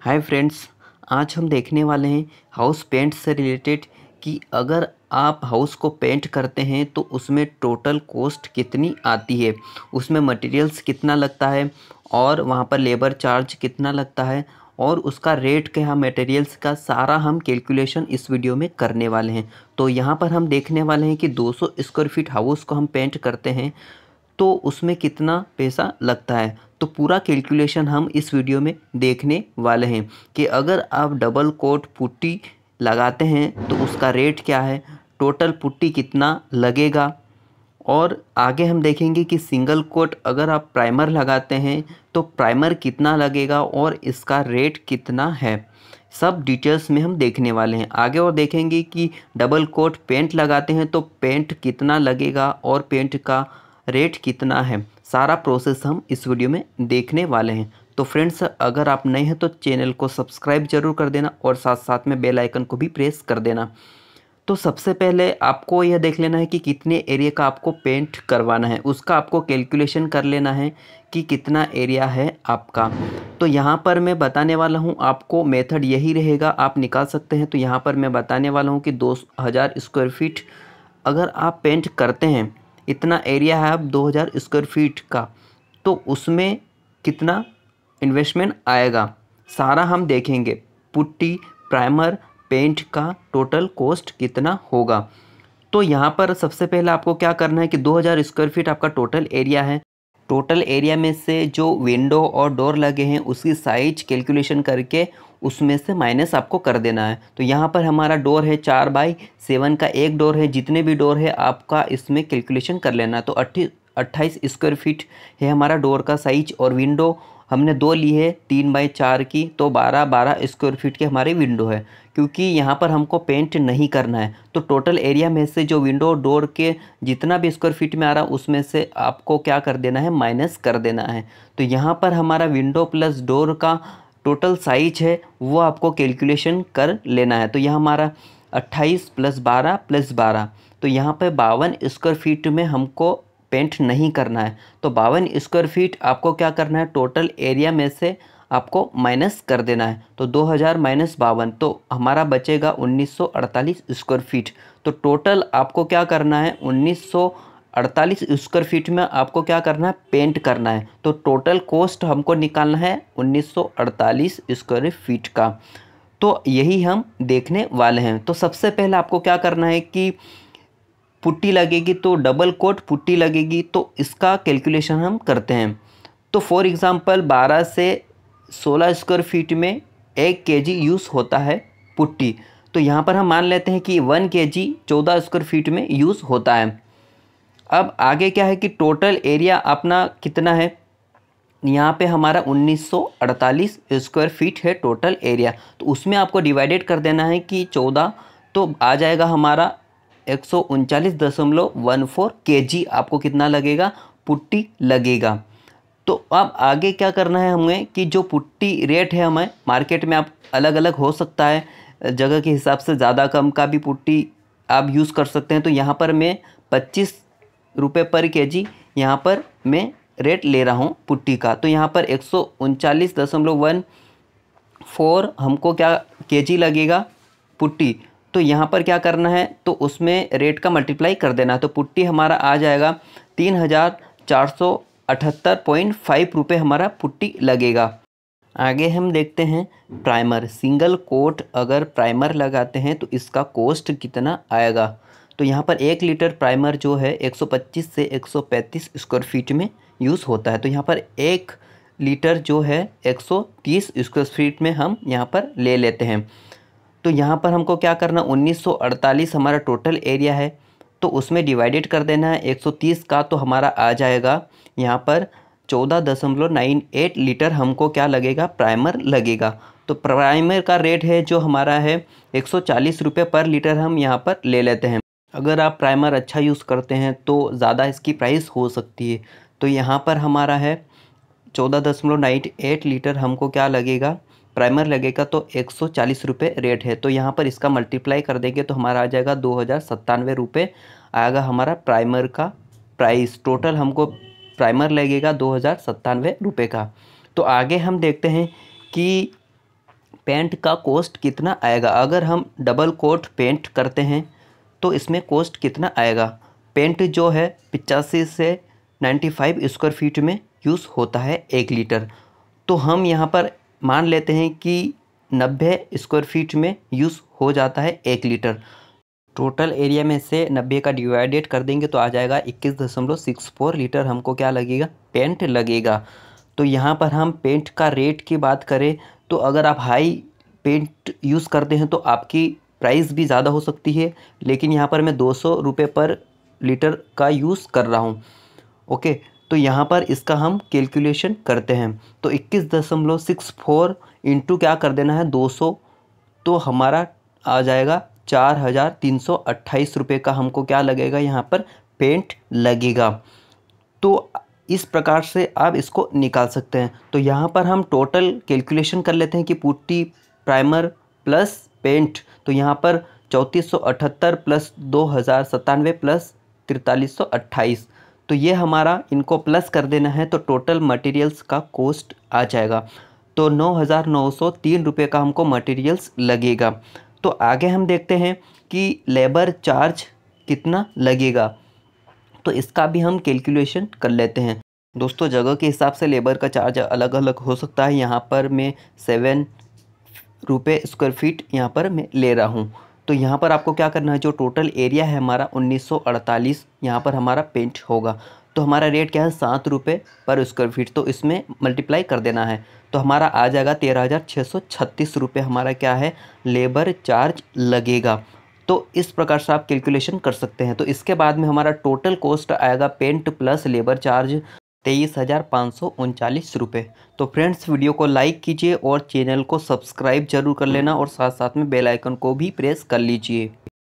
hi friends आज हम देखने वाले हैं हाउस पेंट से रिलेटेड कि अगर आप हाउस को पेंट करते हैं तो उसमें टोटल कॉस्ट कितनी आती है उसमें मटेरियल्स कितना लगता है और वहाँ पर लेबर चार्ज कितना लगता है और उसका रेट क्या मटेरियल्स का सारा हम कैलकुलेशन इस वीडियो में करने वाले हैं तो यहाँ पर हम देखने वाले हैं कि दो स्क्वायर फीट हाउस को हम पेंट करते हैं तो उसमें कितना पैसा लगता है तो पूरा कैलकुलेशन हम इस वीडियो में देखने वाले हैं कि अगर आप डबल कोट पुट्टी लगाते हैं तो उसका रेट क्या है टोटल पुट्टी कितना लगेगा और आगे हम देखेंगे कि सिंगल कोट अगर आप प्राइमर लगाते हैं तो प्राइमर कितना लगेगा और इसका रेट कितना है सब डिटेल्स में हम देखने वाले हैं आगे और देखेंगे कि डबल कोट पेंट लगाते हैं तो पेंट कितना लगेगा और पेंट का रेट कितना है सारा प्रोसेस हम इस वीडियो में देखने वाले हैं तो फ्रेंड्स अगर आप नए हैं तो चैनल को सब्सक्राइब जरूर कर देना और साथ साथ में बेल आइकन को भी प्रेस कर देना तो सबसे पहले आपको यह देख लेना है कि कितने एरिया का आपको पेंट करवाना है उसका आपको कैलकुलेशन कर लेना है कि कितना एरिया है आपका तो यहाँ पर मैं बताने वाला हूँ आपको मेथड यही रहेगा आप निकाल सकते हैं तो यहाँ पर मैं बताने वाला हूँ कि दो हज़ार स्क्वायर फीट अगर आप पेंट करते हैं इतना एरिया है अब 2000 स्क्वायर फीट का तो उसमें कितना इन्वेस्टमेंट आएगा सारा हम देखेंगे पुट्टी प्राइमर पेंट का टोटल कॉस्ट कितना होगा तो यहाँ पर सबसे पहले आपको क्या करना है कि 2000 स्क्वायर फीट आपका टोटल एरिया है टोटल एरिया में से जो विंडो और डोर लगे हैं उसकी साइज कैलकुलेशन करके उसमें से माइनस आपको कर देना है तो यहाँ पर हमारा डोर है चार बाई सेवन का एक डोर है जितने भी डोर है आपका इसमें कैलकुलेशन कर लेना तो अट्ठी अट्ठाईस स्क्वायर फीट है हमारा डोर का साइज और विंडो हमने दो ली है तीन बाई चार की तो बारह बारह स्क्वायर फीट की हमारी विंडो है क्योंकि यहाँ पर हमको पेंट नहीं करना है तो टोटल एरिया में से जो विंडो डोर के जितना भी स्क्वायर फीट में आ रहा है उसमें से आपको क्या कर देना है माइनस कर देना है तो यहाँ पर हमारा विंडो प्लस डोर का टोटल साइज है वो आपको कैलकुलेशन कर लेना है तो यह हमारा अट्ठाईस प्लस बारह प्लस बारह तो यहाँ पे बावन स्क्वायर फीट में हमको पेंट नहीं करना है तो बावन स्क्वायर फीट आपको क्या करना है टोटल एरिया में से आपको माइनस कर देना है तो 2000 माइनस बावन तो हमारा बचेगा 1948 स्क्वायर फीट तो टोटल आपको क्या करना है 1948 अड़तालीस स्क्वायर फीट में आपको क्या करना है पेंट करना है तो टोटल कॉस्ट हमको निकालना है 1948 स्क्वायर फीट का तो यही हम देखने वाले हैं तो सबसे पहले आपको क्या करना है कि पुट्टी लगेगी तो डबल कोट पुट्टी लगेगी तो इसका कैलकुलेशन हम करते हैं तो फॉर एग्ज़ाम्पल 12 से 16 स्क्वायर फीट में एक के जी यूज़ होता है पुट्टी तो यहाँ पर हम मान लेते हैं कि वन के जी चौदह स्क्वायर फीट में यूज़ होता है अब आगे क्या है कि टोटल एरिया अपना कितना है यहाँ पे हमारा 1948 स्क्वायर फीट है टोटल एरिया तो उसमें आपको डिवाइडेड कर देना है कि 14 तो आ जाएगा हमारा एक सौ आपको कितना लगेगा पुट्टी लगेगा तो अब आगे क्या करना है हमें कि जो पुट्टी रेट है हमें मार्केट में आप अलग अलग हो सकता है जगह के हिसाब से ज़्यादा कम का भी पुट्टी आप यूज़ कर सकते हैं तो यहाँ पर मैं पच्चीस रुपये पर के जी यहाँ पर मैं रेट ले रहा हूँ पुट्टी का तो यहाँ पर एक सौ उनचालीस दशमलव वन फोर हमको क्या के जी लगेगा पुट्टी तो यहाँ पर क्या करना है तो उसमें रेट का मल्टीप्लाई कर देना है तो पुट्टी हमारा आ जाएगा तीन हज़ार चार सौ अठहत्तर पॉइंट फाइव रुपये हमारा पुट्टी लगेगा आगे हम देखते हैं प्राइमर सिंगल कोट अगर प्राइमर लगाते हैं तो इसका कॉस्ट कितना आएगा तो यहाँ पर एक लीटर प्राइमर जो है 125 से 135 स्क्वायर फीट में यूज़ होता है तो यहाँ पर एक लीटर जो है 130 स्क्वायर फीट में हम यहाँ पर ले लेते हैं तो यहाँ पर हमको क्या करना 1948 हमारा टोटल एरिया है तो उसमें डिवाइडेड कर देना है 130 का तो हमारा आ जाएगा यहाँ पर चौदह दशमलव नाइन एट लीटर हमको क्या लगेगा प्राइमर लगेगा तो प्राइमर का रेट है जो हमारा है एक सौ चालीस रुपये पर लीटर हम यहाँ पर ले लेते हैं अगर आप प्राइमर अच्छा यूज़ करते हैं तो ज़्यादा इसकी प्राइस हो सकती है तो यहाँ पर हमारा है चौदह दशमलव नाइट एट लीटर हमको क्या लगेगा प्राइमर लगेगा तो एक सौ चालीस रुपये रेट है तो यहाँ पर इसका मल्टीप्लाई कर देंगे तो हमारा आ जाएगा दो हज़ार सत्तानवे रुपये आएगा हमारा प्राइमर का प्राइस टोटल हमको प्राइमर लगेगा दो हज़ार सत्तानवे रुपये का तो आगे हम देखते हैं कि पेंट का कॉस्ट कितना आएगा अगर हम डबल कोट पेंट करते हैं तो इसमें कॉस्ट कितना आएगा पेंट जो है पिचासी से 95 स्क्वायर फीट में यूज़ होता है एक लीटर तो हम यहाँ पर मान लेते हैं कि 90 स्क्वायर फीट में यूज़ हो जाता है एक लीटर टोटल एरिया में से 90 का डिवाइडेड कर देंगे तो आ जाएगा 21.64 लीटर हमको क्या लगेगा पेंट लगेगा तो यहाँ पर हम पेंट का रेट की बात करें तो अगर आप हाई पेंट यूज़ करते हैं तो आपकी प्राइस भी ज़्यादा हो सकती है लेकिन यहाँ पर मैं दो सौ रुपये पर लीटर का यूज़ कर रहा हूँ ओके तो यहाँ पर इसका हम कैलकुलेशन करते हैं तो इक्कीस दशमलव सिक्स फोर इंटू क्या कर देना है दो सौ तो हमारा आ जाएगा चार हज़ार तीन सौ अट्ठाईस रुपये का हमको क्या लगेगा यहाँ पर पेंट लगेगा तो इस प्रकार से आप इसको निकाल सकते हैं तो यहाँ पर हम टोटल कैलकुलेशन कर लेते हैं कि पुट्टी प्राइमर प्लस पेंट तो यहाँ पर चौंतीस सौ अठहत्तर प्लस दो हज़ार सतानवे प्लस तिरतालीस सौ अट्ठाईस तो ये हमारा इनको प्लस कर देना है तो टोटल मटेरियल्स का कोस्ट आ जाएगा तो नौ हज़ार नौ सौ तीन रुपये का हमको मटेरियल्स लगेगा तो आगे हम देखते हैं कि लेबर चार्ज कितना लगेगा तो इसका भी हम कैलकुलेशन कर लेते हैं दोस्तों जगह के हिसाब से लेबर का चार्ज अलग अलग हो सकता है यहाँ पर मैं सेवन रुपये स्क्वायर फीट यहाँ पर मैं ले रहा हूँ तो यहाँ पर आपको क्या करना है जो टोटल एरिया है हमारा 1948 यहाँ पर हमारा पेंट होगा तो हमारा रेट क्या है सात रुपये पर स्क्वायर फीट तो इसमें मल्टीप्लाई कर देना है तो हमारा आ जाएगा तेरह हज़ार छः सौ छत्तीस रुपये हमारा क्या है लेबर चार्ज लगेगा तो इस प्रकार से आप कैलकुलेशन कर सकते हैं तो इसके बाद में हमारा टोटल कॉस्ट आएगा पेंट प्लस लेबर चार्ज तेईस हज़ार पाँच सौ उनचालीस रुपये तो फ्रेंड्स वीडियो को लाइक कीजिए और चैनल को सब्सक्राइब जरूर कर लेना और साथ साथ में बेल आइकन को भी प्रेस कर लीजिए